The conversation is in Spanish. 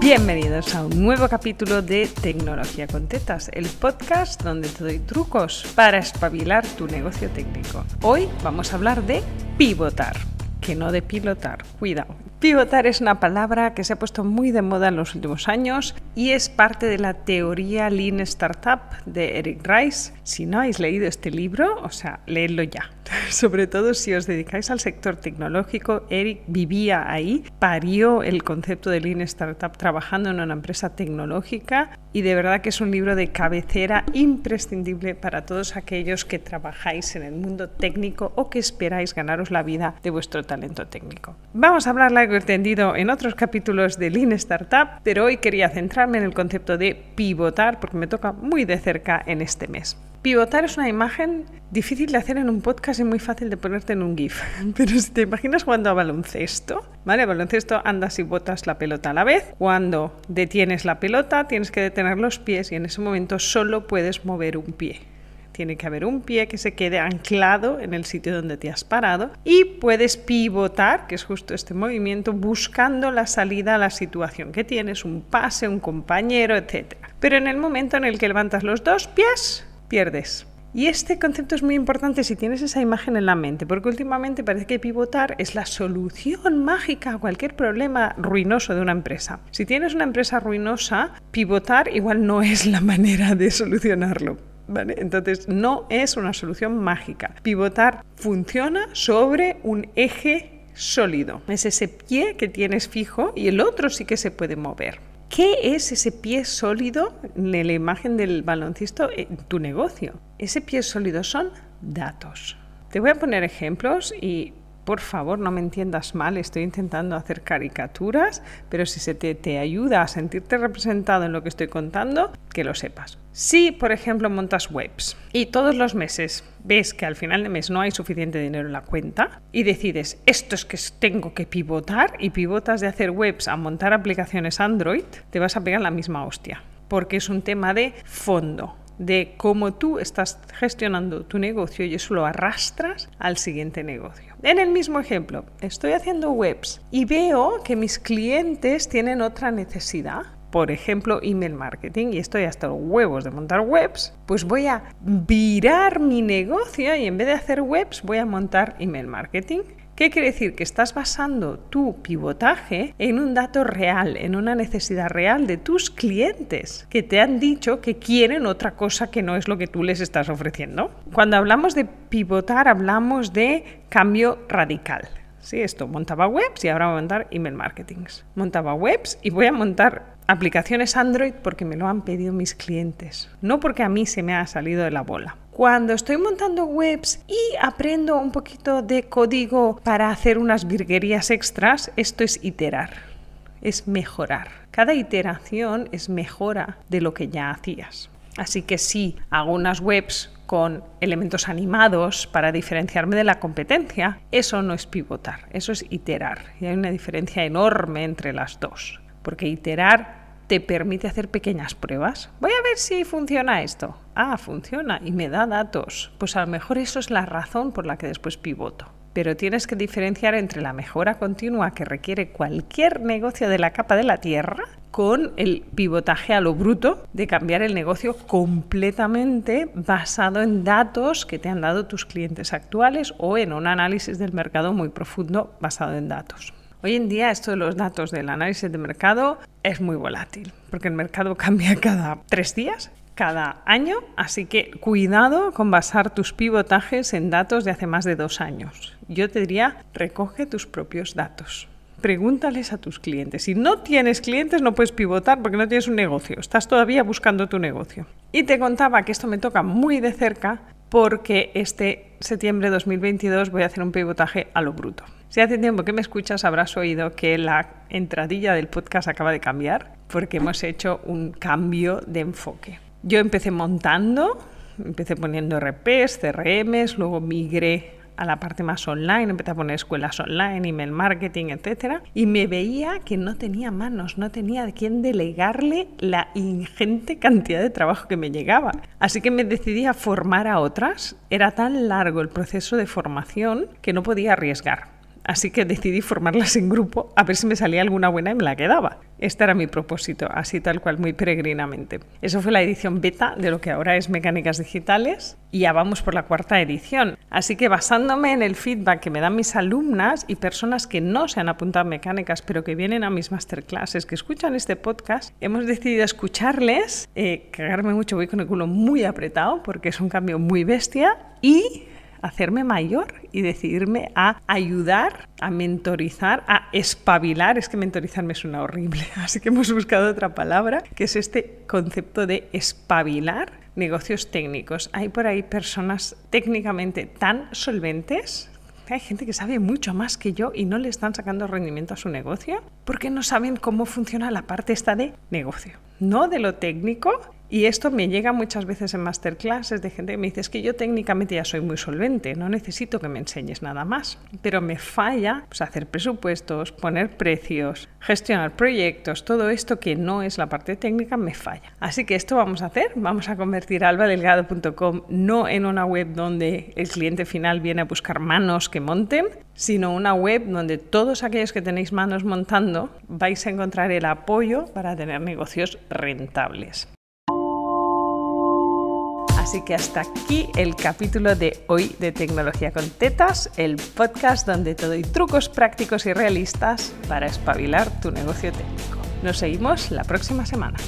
Bienvenidos a un nuevo capítulo de Tecnología con Tetas, el podcast donde te doy trucos para espabilar tu negocio técnico. Hoy vamos a hablar de pivotar, que no de pilotar, cuidado. Pivotar es una palabra que se ha puesto muy de moda en los últimos años y es parte de la teoría Lean Startup de Eric Rice. Si no habéis leído este libro, o sea, leedlo ya, sobre todo si os dedicáis al sector tecnológico. Eric vivía ahí, parió el concepto de Lean Startup trabajando en una empresa tecnológica y de verdad que es un libro de cabecera imprescindible para todos aquellos que trabajáis en el mundo técnico o que esperáis ganaros la vida de vuestro talento técnico. Vamos a hablar largo y tendido en otros capítulos de Lean Startup, pero hoy quería centrarme en el concepto de pivotar porque me toca muy de cerca en este mes. Pivotar es una imagen difícil de hacer en un podcast y muy fácil de ponerte en un GIF. Pero si te imaginas cuando a baloncesto, ¿vale? A baloncesto andas y botas la pelota a la vez. Cuando detienes la pelota, tienes que detener los pies y en ese momento solo puedes mover un pie. Tiene que haber un pie que se quede anclado en el sitio donde te has parado y puedes pivotar, que es justo este movimiento, buscando la salida a la situación que tienes, un pase, un compañero, etc. Pero en el momento en el que levantas los dos pies, pierdes. Y este concepto es muy importante si tienes esa imagen en la mente, porque últimamente parece que pivotar es la solución mágica a cualquier problema ruinoso de una empresa. Si tienes una empresa ruinosa, pivotar igual no es la manera de solucionarlo. ¿Vale? Entonces, no es una solución mágica. Pivotar funciona sobre un eje sólido. Es ese pie que tienes fijo y el otro sí que se puede mover. ¿Qué es ese pie sólido en la imagen del baloncesto en tu negocio? Ese pie sólido son datos. Te voy a poner ejemplos y por favor, no me entiendas mal, estoy intentando hacer caricaturas, pero si se te, te ayuda a sentirte representado en lo que estoy contando, que lo sepas. Si, por ejemplo, montas webs y todos los meses ves que al final de mes no hay suficiente dinero en la cuenta y decides, esto es que tengo que pivotar y pivotas de hacer webs a montar aplicaciones Android, te vas a pegar la misma hostia, porque es un tema de fondo de cómo tú estás gestionando tu negocio y eso lo arrastras al siguiente negocio. En el mismo ejemplo, estoy haciendo webs y veo que mis clientes tienen otra necesidad. Por ejemplo, email marketing, y estoy hasta los huevos de montar webs, pues voy a virar mi negocio y en vez de hacer webs voy a montar email marketing. ¿Qué quiere decir? Que estás basando tu pivotaje en un dato real, en una necesidad real de tus clientes que te han dicho que quieren otra cosa que no es lo que tú les estás ofreciendo. Cuando hablamos de pivotar, hablamos de cambio radical. Sí, esto, montaba webs y ahora voy a montar email marketing. Montaba webs y voy a montar aplicaciones Android porque me lo han pedido mis clientes, no porque a mí se me ha salido de la bola. Cuando estoy montando webs y aprendo un poquito de código para hacer unas virguerías extras, esto es iterar, es mejorar. Cada iteración es mejora de lo que ya hacías. Así que si hago unas webs con elementos animados para diferenciarme de la competencia, eso no es pivotar, eso es iterar. Y hay una diferencia enorme entre las dos, porque iterar te permite hacer pequeñas pruebas. Voy a ver si funciona esto. Ah, funciona y me da datos. Pues a lo mejor eso es la razón por la que después pivoto. Pero tienes que diferenciar entre la mejora continua que requiere cualquier negocio de la capa de la tierra con el pivotaje a lo bruto de cambiar el negocio completamente basado en datos que te han dado tus clientes actuales o en un análisis del mercado muy profundo basado en datos. Hoy en día esto de los datos del análisis de mercado es muy volátil, porque el mercado cambia cada tres días, cada año, así que cuidado con basar tus pivotajes en datos de hace más de dos años. Yo te diría, recoge tus propios datos. Pregúntales a tus clientes. Si no tienes clientes no puedes pivotar porque no tienes un negocio. Estás todavía buscando tu negocio. Y te contaba que esto me toca muy de cerca porque este septiembre de 2022 voy a hacer un pivotaje a lo bruto. Si hace tiempo que me escuchas habrás oído que la entradilla del podcast acaba de cambiar porque hemos hecho un cambio de enfoque. Yo empecé montando, empecé poniendo RPs, CRMs, luego migré a la parte más online, empecé a poner escuelas online, email marketing, etcétera, y me veía que no tenía manos, no tenía a quién delegarle la ingente cantidad de trabajo que me llegaba. Así que me decidí a formar a otras. Era tan largo el proceso de formación que no podía arriesgar. Así que decidí formarlas en grupo a ver si me salía alguna buena y me la quedaba. Este era mi propósito, así tal cual, muy peregrinamente. Eso fue la edición beta de lo que ahora es Mecánicas Digitales y ya vamos por la cuarta edición. Así que basándome en el feedback que me dan mis alumnas y personas que no se han apuntado mecánicas pero que vienen a mis masterclasses, que escuchan este podcast, hemos decidido escucharles, eh, cagarme mucho, voy con el culo muy apretado porque es un cambio muy bestia y hacerme mayor y decidirme a ayudar, a mentorizar, a espabilar. Es que mentorizar me suena horrible, así que hemos buscado otra palabra, que es este concepto de espabilar negocios técnicos. Hay por ahí personas técnicamente tan solventes hay gente que sabe mucho más que yo y no le están sacando rendimiento a su negocio porque no saben cómo funciona la parte esta de negocio. No de lo técnico, y esto me llega muchas veces en masterclasses de gente que me dice, es que yo técnicamente ya soy muy solvente, no necesito que me enseñes nada más, pero me falla hacer presupuestos, poner precios, gestionar proyectos, todo esto que no es la parte técnica me falla. Así que esto vamos a hacer, vamos a convertir albadelgado.com no en una web donde el cliente final viene a buscar manos que monten, sino una web donde todos aquellos que tenéis manos montando vais a encontrar el apoyo para tener negocios rentables. Así que hasta aquí el capítulo de hoy de Tecnología con Tetas, el podcast donde te doy trucos prácticos y realistas para espabilar tu negocio técnico. Nos seguimos la próxima semana.